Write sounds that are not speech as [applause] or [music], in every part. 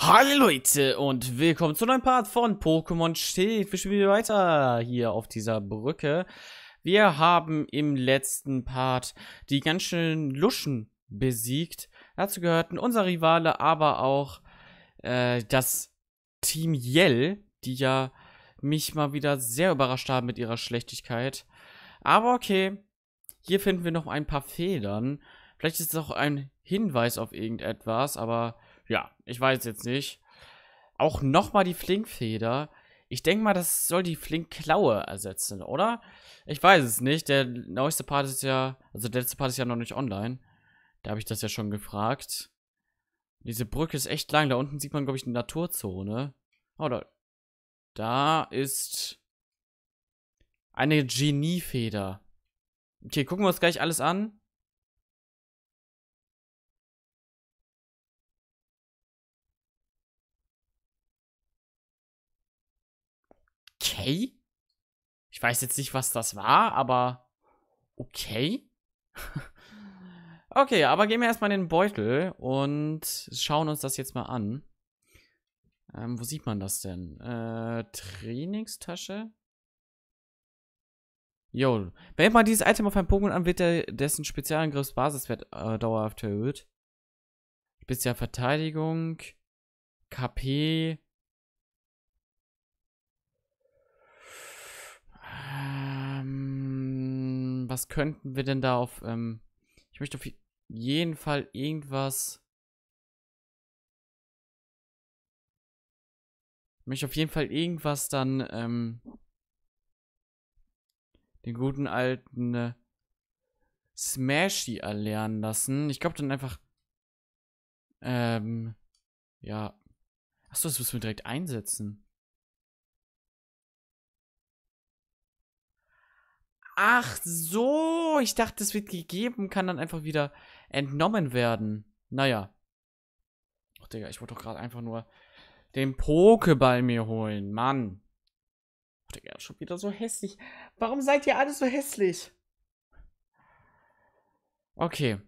Hallo Leute und willkommen zu einem neuen Part von Pokémon Schild. Wir spielen weiter hier auf dieser Brücke. Wir haben im letzten Part die ganz schönen Luschen besiegt. Dazu gehörten unser Rivale, aber auch äh, das Team Yell, die ja mich mal wieder sehr überrascht haben mit ihrer Schlechtigkeit. Aber okay, hier finden wir noch ein paar Federn. Vielleicht ist es auch ein Hinweis auf irgendetwas, aber ja, ich weiß jetzt nicht. Auch nochmal die Flinkfeder. Ich denke mal, das soll die Flinkklaue ersetzen, oder? Ich weiß es nicht. Der neueste Part ist ja, also der letzte Part ist ja noch nicht online. Da habe ich das ja schon gefragt. Diese Brücke ist echt lang. Da unten sieht man, glaube ich, eine Naturzone. Oh, da, da ist eine Geniefeder. Okay, gucken wir uns gleich alles an. okay. Ich weiß jetzt nicht, was das war, aber okay. [laughs] okay, aber gehen wir erstmal in den Beutel und schauen uns das jetzt mal an. Ähm, wo sieht man das denn? Äh, Trainingstasche? Jo, wählt mal dieses Item auf einem Pokémon an, wird der, dessen Spezialangriffsbasiswert Basiswert äh, dauerhaft erhöht. Spezialverteidigung, KP, was könnten wir denn da auf... Ähm, ich möchte auf jeden Fall irgendwas... Ich möchte auf jeden Fall irgendwas dann... Ähm, den guten alten äh, Smashy erlernen lassen. Ich glaube dann einfach... Ähm, ja. Achso, das müssen wir direkt einsetzen. Ach so, ich dachte, es wird gegeben, kann dann einfach wieder entnommen werden. Naja. Ach Digga, ich wollte doch gerade einfach nur den Pokéball mir holen, Mann. Ach Digga, schon wieder so hässlich. Warum seid ihr alle so hässlich? Okay.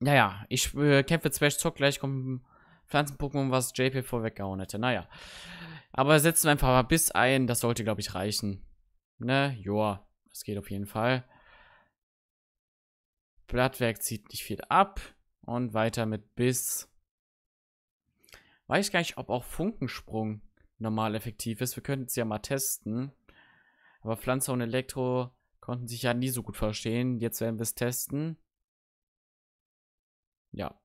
Naja, ich äh, kämpfe Smash Zock, gleich kommt ein Pflanzen-Pokémon, was JP vorweggehauen hätte. Naja. Aber setzen wir einfach mal bis ein, das sollte, glaube ich, reichen. Ne, joa. Das geht auf jeden Fall. Blattwerk zieht nicht viel ab. Und weiter mit Biss. Weiß gar nicht, ob auch Funkensprung normal effektiv ist. Wir könnten es ja mal testen. Aber Pflanze und Elektro konnten sich ja nie so gut verstehen. Jetzt werden wir es testen. Ja.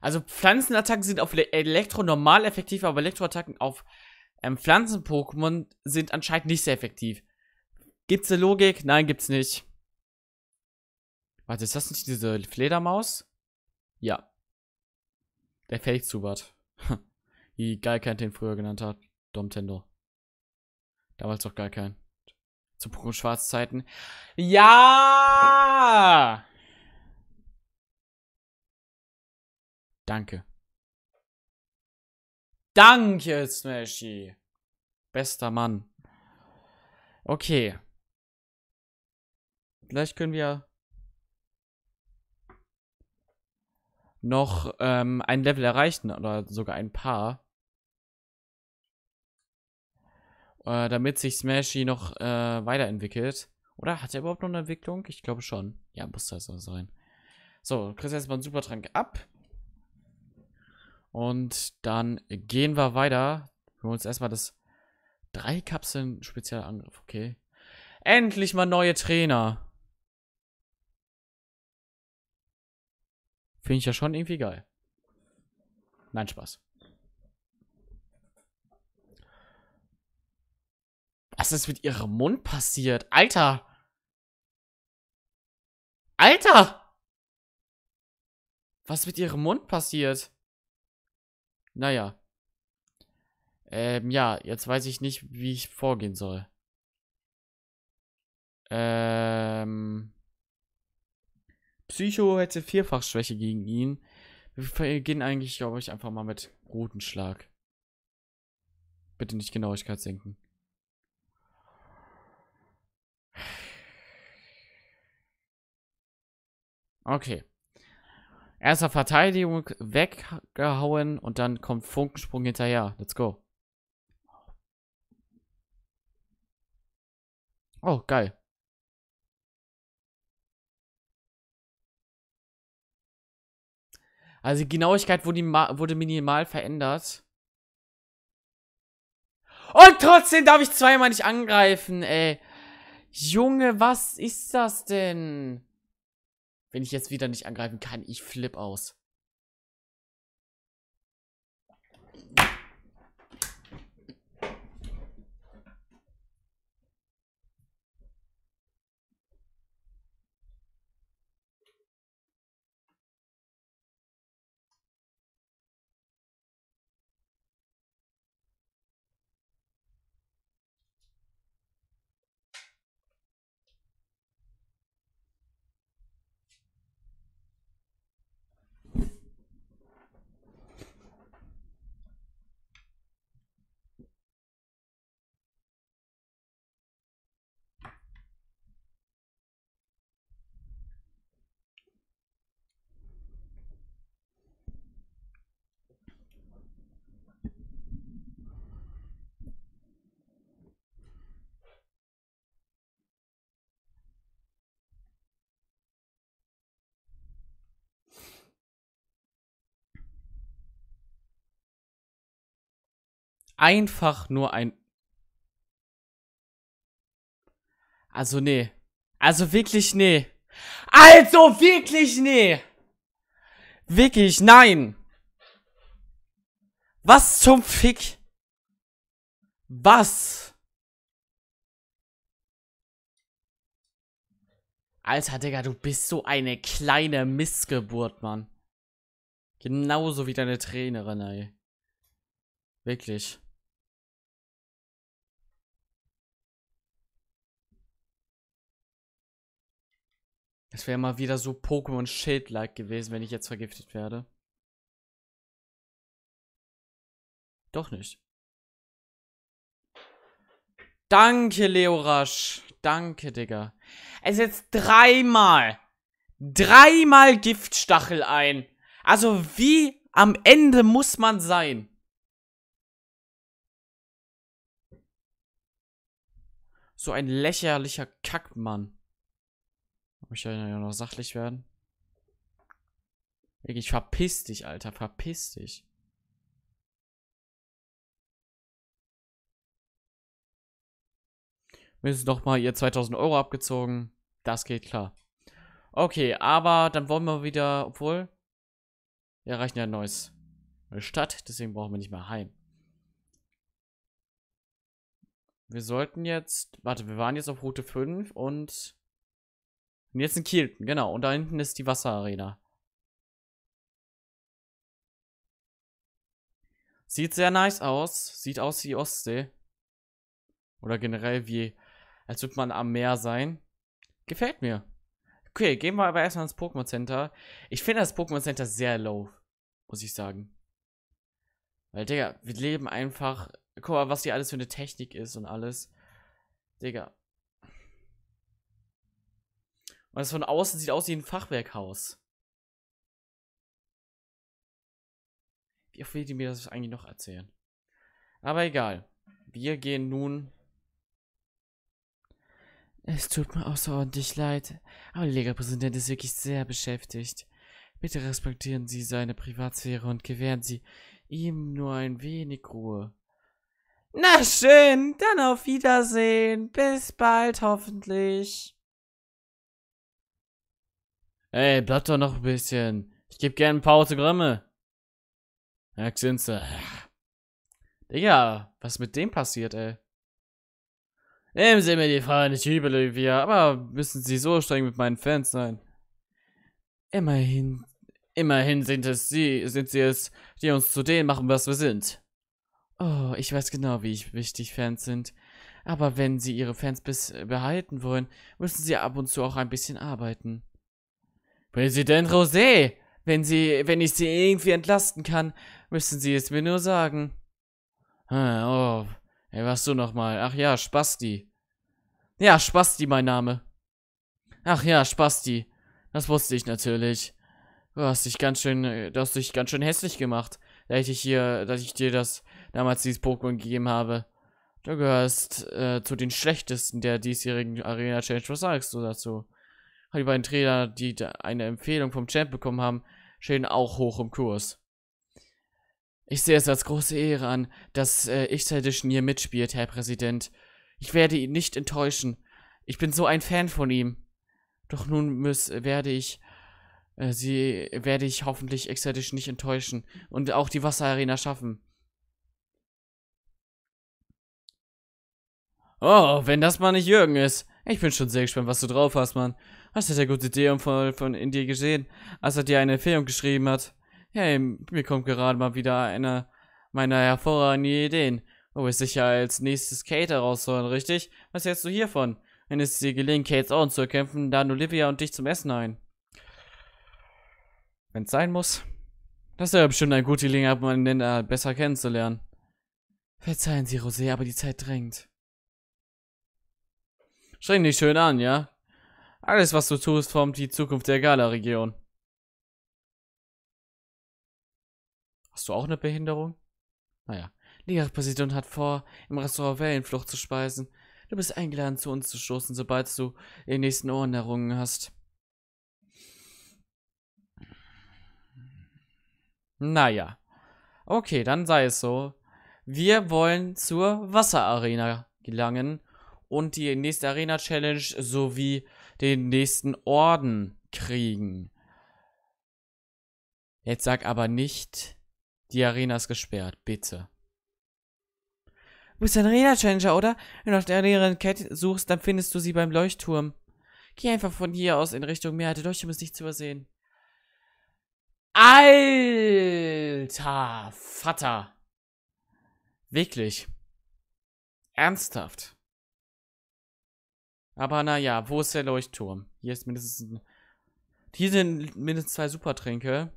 Also Pflanzenattacken sind auf Elektro normal effektiv, aber Elektroattacken auf ähm, Pflanzen-Pokémon sind anscheinend nicht sehr effektiv. Gibt's eine Logik? Nein, gibt's nicht. Warte, ist das nicht diese Fledermaus? Ja. Der Fake-Zubat. [laughs] Wie geil kein den früher genannt hat. Domtendo. Damals doch gar kein. Zu Pokémon Schwarzzeiten. Ja! Danke. Danke, Smashy. Bester Mann. Okay. Vielleicht können wir noch ähm, ein Level erreichen oder sogar ein paar. Äh, damit sich Smashy noch äh, weiterentwickelt. Oder hat er überhaupt noch eine Entwicklung? Ich glaube schon. Ja, muss das so sein. So, kriegst erstmal einen Supertrank ab. Und dann gehen wir weiter. Wir holen uns erstmal das drei Kapseln Spezialangriff. Okay. Endlich mal neue Trainer. Finde ich ja schon irgendwie geil. Nein, Spaß. Was ist mit ihrem Mund passiert? Alter! Alter! Was ist mit ihrem Mund passiert? Naja. Ähm, ja, jetzt weiß ich nicht, wie ich vorgehen soll. Äh. Psycho hätte vierfach Schwäche gegen ihn. Wir gehen eigentlich, glaube ich, einfach mal mit roten Schlag. Bitte nicht Genauigkeit senken. Okay. Erster Verteidigung weggehauen und dann kommt Funkensprung hinterher. Let's go. Oh, geil. Also die Genauigkeit wurde, wurde minimal verändert. Und trotzdem darf ich zweimal nicht angreifen, ey. Junge, was ist das denn? Wenn ich jetzt wieder nicht angreifen kann, ich flip aus. einfach nur ein... Also nee. Also wirklich nee. Also wirklich nee. Wirklich nein. Was zum Fick? Was? Alter, Digga, du bist so eine kleine Missgeburt, Mann. Genauso wie deine Trainerin, ey. Wirklich. Es wäre mal wieder so Pokémon Schild-like gewesen, wenn ich jetzt vergiftet werde. Doch nicht. Danke, Leorasch. Danke, Digga. Es ist jetzt dreimal. Dreimal Giftstachel ein. Also wie am Ende muss man sein? So ein lächerlicher Kackmann. Ich ja noch sachlich werden. Wirklich, verpiss dich, Alter, verpiss dich. Müssen doch mal ihr 2000 Euro abgezogen. Das geht klar. Okay, aber dann wollen wir wieder, obwohl, wir erreichen ja ein neues Stadt, deswegen brauchen wir nicht mehr heim. Wir sollten jetzt, warte, wir waren jetzt auf Route 5 und und jetzt in Kiel, genau. Und da hinten ist die Wasserarena. Sieht sehr nice aus. Sieht aus wie Ostsee. Oder generell wie, als würde man am Meer sein. Gefällt mir. Okay, gehen wir aber erstmal ins Pokémon Center. Ich finde das Pokémon Center sehr low, muss ich sagen. Weil, Digga, wir leben einfach. Guck mal, was hier alles für eine Technik ist und alles. Digga, und es von außen sieht aus wie ein Fachwerkhaus. Wie oft will die mir das eigentlich noch erzählen? Aber egal. Wir gehen nun. Es tut mir außerordentlich leid, aber der Lega-Präsident ist wirklich sehr beschäftigt. Bitte respektieren Sie seine Privatsphäre und gewähren Sie ihm nur ein wenig Ruhe. Na schön, dann auf Wiedersehen. Bis bald hoffentlich. Ey, bleib doch noch ein bisschen. Ich gebe gern ein paar Autogramme. Ja, Axinze. Digga, was mit dem passiert, ey? Nehmen Sie mir die Frage nicht übel, Olivia, aber müssen Sie so streng mit meinen Fans sein. Immerhin, immerhin sind es Sie, sind Sie es, die uns zu denen machen, was wir sind. Oh, ich weiß genau, wie wichtig Fans sind. Aber wenn Sie Ihre Fans behalten wollen, müssen Sie ab und zu auch ein bisschen arbeiten. Präsident Rosé, wenn Sie, wenn ich Sie irgendwie entlasten kann, müssen Sie es mir nur sagen. Hm, Oh, ey, was du nochmal? Ach ja, Spasti. Ja, Spasti, mein Name. Ach ja, Spasti. Das wusste ich natürlich. Du hast dich ganz schön, du hast dich ganz schön hässlich gemacht, da ich dich hier, dass ich dir das damals dieses Pokémon gegeben habe. Du gehörst äh, zu den schlechtesten der diesjährigen Arena Challenge. Was sagst du dazu? die beiden Trainer, die eine Empfehlung vom Champ bekommen haben, stehen auch hoch im Kurs. Ich sehe es als große Ehre an, dass äh, ich Edition hier mitspielt, Herr Präsident. Ich werde ihn nicht enttäuschen. Ich bin so ein Fan von ihm. Doch nun muss, werde ich äh, sie werde ich hoffentlich Exedition nicht enttäuschen und auch die Wasserarena schaffen. Oh, wenn das mal nicht Jürgen ist. Ich bin schon sehr gespannt, was du drauf hast, Mann. Hast du der gute Deum von, von in dir gesehen, als er dir eine Empfehlung geschrieben hat? Hey, mir kommt gerade mal wieder eine meiner hervorragenden Ideen. Du oh, wirst sicher als nächstes Kate herausholen, richtig? Was hältst du hiervon? Wenn es dir gelingt, Kates Ohren zu erkämpfen, laden Olivia und dich zum Essen ein. Wenn's sein muss. Das wäre bestimmt ein guter Gelegenheit, um einen Nenner besser kennenzulernen. Verzeihen Sie, Rosé, aber die Zeit drängt. Streng dich schön an, ja? Alles, was du tust, formt die Zukunft der Gala-Region. Hast du auch eine Behinderung? Naja. Die präsident hat vor, im Restaurant Wellenflucht zu speisen. Du bist eingeladen, zu uns zu stoßen, sobald du den nächsten Ohren errungen hast. Naja. Okay, dann sei es so. Wir wollen zur Wasserarena gelangen und die nächste Arena-Challenge sowie den nächsten Orden kriegen. Jetzt sag aber nicht, die Arena ist gesperrt, bitte. Du bist ein Arena-Challenger, oder? Wenn du nach der Arena-Kette suchst, dann findest du sie beim Leuchtturm. Geh einfach von hier aus in Richtung Meer. Der Leuchtturm ist nicht zu übersehen. Alter Vater. Wirklich. Ernsthaft. Aber naja, wo ist der Leuchtturm? Hier ist mindestens ein... Hier sind mindestens zwei Supertränke.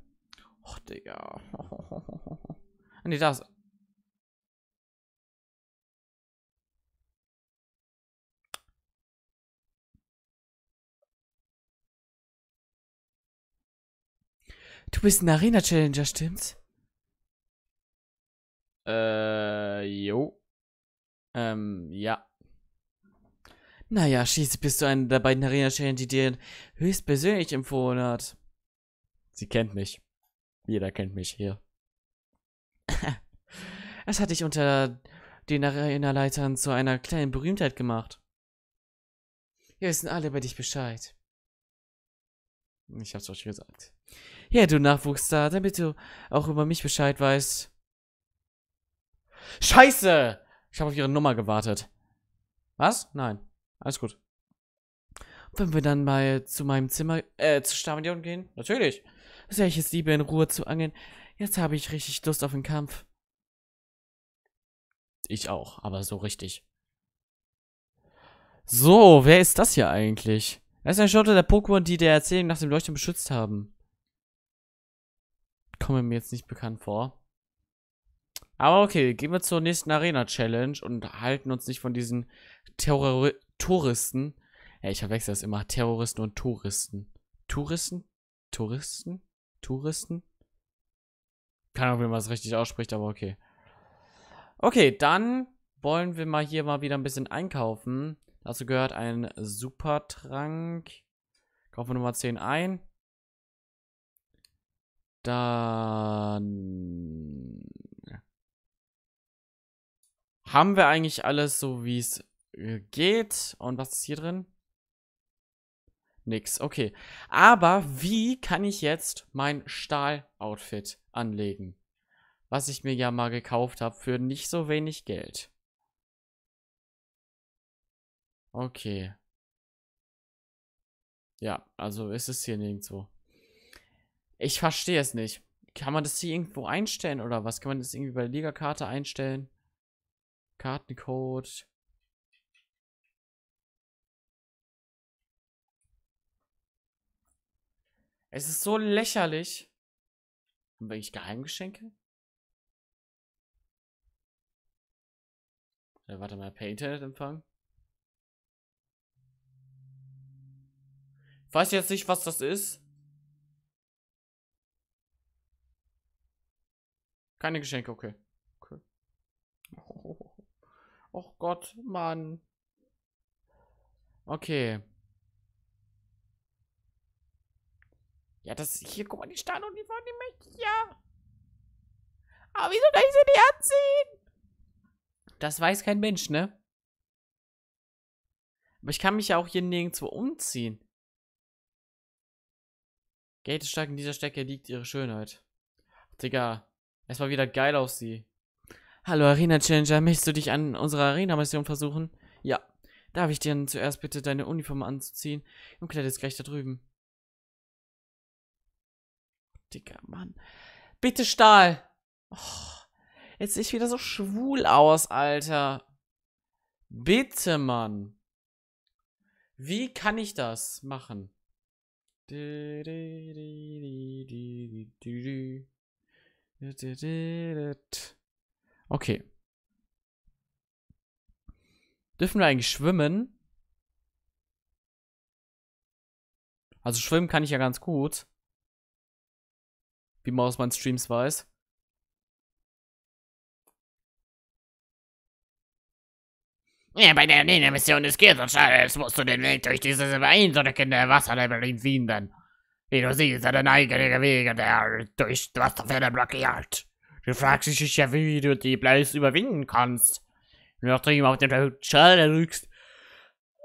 Och, Digga. [laughs] nee, da ist... Du bist ein Arena-Challenger, stimmt's? Äh, jo. Ähm, ja. Naja, schließlich bist du einer der beiden Arena-Stellen, die dir höchstpersönlich empfohlen hat. Sie kennt mich. Jeder kennt mich hier. [laughs] es hat dich unter den Arena-Leitern zu einer kleinen Berühmtheit gemacht. Wir wissen alle über dich Bescheid. Ich hab's euch gesagt. Ja, du Nachwuchsstar, damit du auch über mich Bescheid weißt. Scheiße! Ich habe auf ihre Nummer gewartet. Was? Nein. Alles gut. Wenn wir dann mal zu meinem Zimmer, äh, zu Stadion gehen? Natürlich. Das wäre ich jetzt lieber in Ruhe zu angeln. Jetzt habe ich richtig Lust auf den Kampf. Ich auch, aber so richtig. So, wer ist das hier eigentlich? Das ist ein Schotter der Pokémon, die der Erzählung nach dem Leuchten beschützt haben. Kommen mir jetzt nicht bekannt vor. Aber okay, gehen wir zur nächsten Arena-Challenge und halten uns nicht von diesen Terror Touristen. Ja, ich verwechsel das immer. Terroristen und Touristen. Touristen? Touristen? Touristen? Keine Ahnung, wie man es richtig ausspricht, aber okay. Okay, dann wollen wir mal hier mal wieder ein bisschen einkaufen. Dazu gehört ein Supertrank. Kaufen wir Nummer 10 ein. Dann haben wir eigentlich alles so, wie es äh, geht. Und was ist hier drin? Nix, okay. Aber wie kann ich jetzt mein Stahl-Outfit anlegen? Was ich mir ja mal gekauft habe für nicht so wenig Geld. Okay. Ja, also ist es hier nirgendwo. Ich verstehe es nicht. Kann man das hier irgendwo einstellen oder was? Kann man das irgendwie bei der Liga-Karte einstellen? Kartencode. Es ist so lächerlich. Haben wir eigentlich Geheimgeschenke? Ja, äh, warte mal, per Internetempfang. Ich weiß jetzt nicht, was das ist. Keine Geschenke, okay. okay. Oh, [laughs] oh Gott, Mann. Okay. Ja, das ist hier, guck mal, die Stahluniform, die möchte ich ja. Aber wieso darf ich sie nicht anziehen? Das weiß kein Mensch, ne? Aber ich kann mich ja auch hier nirgendwo umziehen. Gate stark in dieser Stärke liegt ihre Schönheit. Digga, es war wieder geil auf sie. Hallo Arena Challenger, möchtest du dich an unserer Arena-Mission versuchen? Ja. Darf ich dir zuerst bitte deine Uniform anziehen? Im Kleid ist gleich da drüben. Digga, Mann. Bitte Stahl. Oh, jetzt sehe ich wieder so schwul aus, Alter. Bitte, Mann. Wie kann ich das machen? Okay. Dürfen wir eigentlich schwimmen? Also schwimmen kann ich ja ganz gut. Wie man aus meinen Streams weiß. Ja, bei der Nina-Mission ist Kirtan Charles musst du den Weg durch dieses einsonnigende Wasserlevel finden. Wie du siehst, hat ein eigener Weg, der durch Wasserfälle blockiert. Du fragst dich sicher, wie du die Bleis überwinden kannst. Wenn du Nachdem auf den Charles rückst.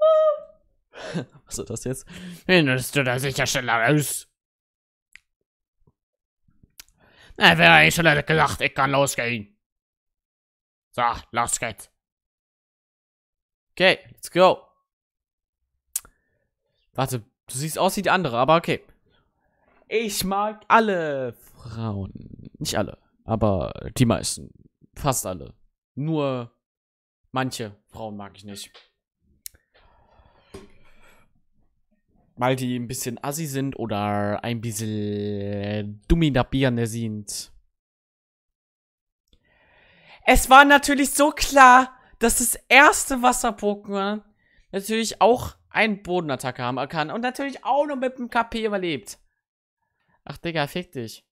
Ah. [laughs] Was ist das jetzt? Findest du da sicher schneller aus. Na, wer hat schon gesagt, ich kann losgehen. So, los geht's. Okay, let's go. Warte, du siehst aus wie die andere, aber okay. Ich mag alle Frauen. Nicht alle, aber die meisten. Fast alle. Nur manche Frauen mag ich nicht. weil die ein bisschen assi sind oder ein bisschen äh, dummi da Birne sind. Es war natürlich so klar, dass das erste Wasser-Pokémon natürlich auch einen Bodenattacke haben kann und natürlich auch nur mit dem KP überlebt. Ach Digga, fick dich.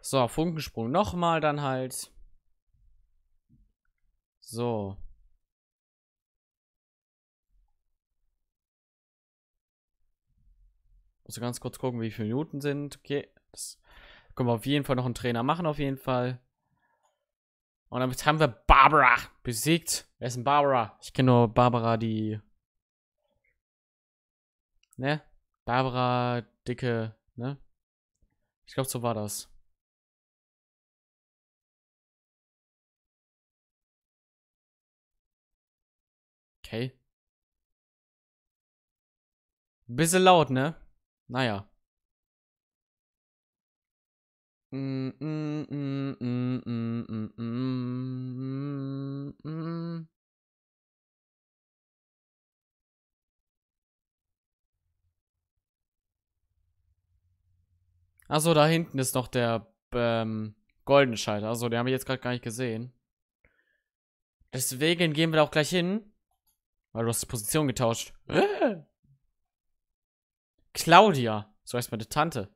So, Funkensprung nochmal dann halt. So. Muss ganz kurz gucken, wie viele Minuten sind. Okay, das können wir auf jeden Fall noch einen Trainer machen, auf jeden Fall. Und damit haben wir Barbara besiegt. Wer ist denn Barbara? Ich kenne nur Barbara, die... Ne? Barbara, dicke, ne? Ich glaube, so war das. Okay. Bisschen laut, ne? Naja. Mm, mm, mm, Achso, da hinten ist noch der ähm, goldene Schalter. Achso, den habe ich jetzt gerade gar nicht gesehen. Deswegen gehen wir da auch gleich hin. Weil du hast die Position getauscht. [gasps] Claudia. So heißt meine Tante.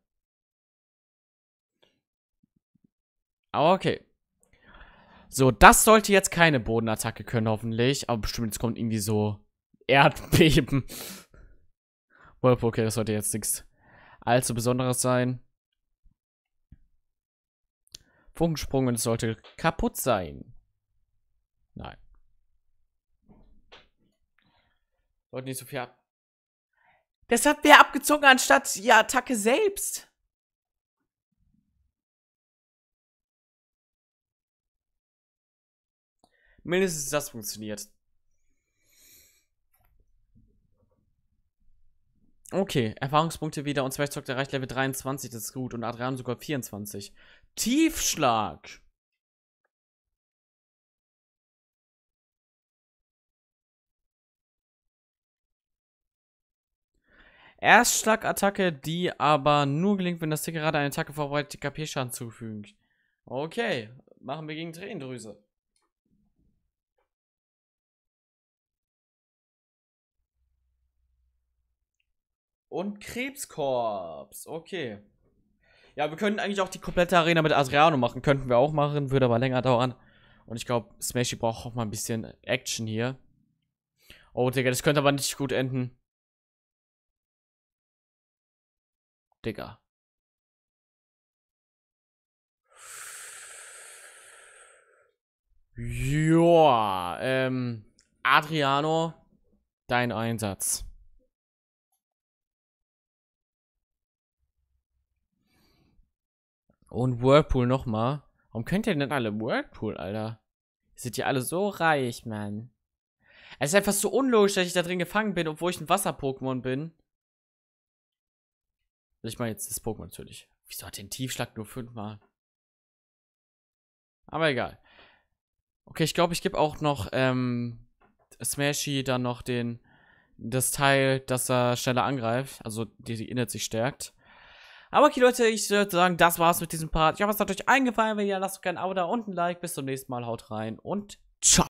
Aber okay. So, das sollte jetzt keine Bodenattacke können, hoffentlich. Aber bestimmt, jetzt kommt irgendwie so Erdbeben. [laughs] okay, das sollte jetzt nichts allzu Besonderes sein. Funkensprung und es sollte kaputt sein. Nein. Sollten nicht so viel ab. Das hat mehr abgezogen anstatt die Attacke selbst. Mindestens das funktioniert. Okay, Erfahrungspunkte wieder und Zwergzock erreicht Level 23, das ist gut. Und Adrian sogar 24. Tiefschlag! Erstschlagattacke, die aber nur gelingt, wenn das Tier gerade eine Attacke vorbereitet, die KP-Schaden zufügt. Okay, machen wir gegen Tränendrüse. Und Krebskorps. Okay. Ja, wir könnten eigentlich auch die komplette Arena mit Adriano machen. Könnten wir auch machen, würde aber länger dauern. Und ich glaube, Smashy braucht auch mal ein bisschen Action hier. Oh, Digga, das könnte aber nicht gut enden. Digga. Joa, ähm, Adriano, dein Einsatz. Und Whirlpool nochmal. Warum könnt ihr denn alle Whirlpool, Alter? Ihr seid ja alle so reich, Mann. Es ist einfach so unlogisch, dass ich da drin gefangen bin, obwohl ich ein Wasser-Pokémon bin. Also ich meine jetzt das Pokémon natürlich. Wieso hat den Tiefschlag nur fünfmal? Aber egal. Okay, ich glaube, ich gebe auch noch ähm, Smashy dann noch den das Teil, dass er schneller angreift, also die, die innert sich stärkt. Aber okay, Leute, ich würde sagen, das war's mit diesem Part. Ich hoffe, es hat euch eingefallen. Wenn ja, lasst gerne ein Abo da und ein Like. Bis zum nächsten Mal. Haut rein und ciao.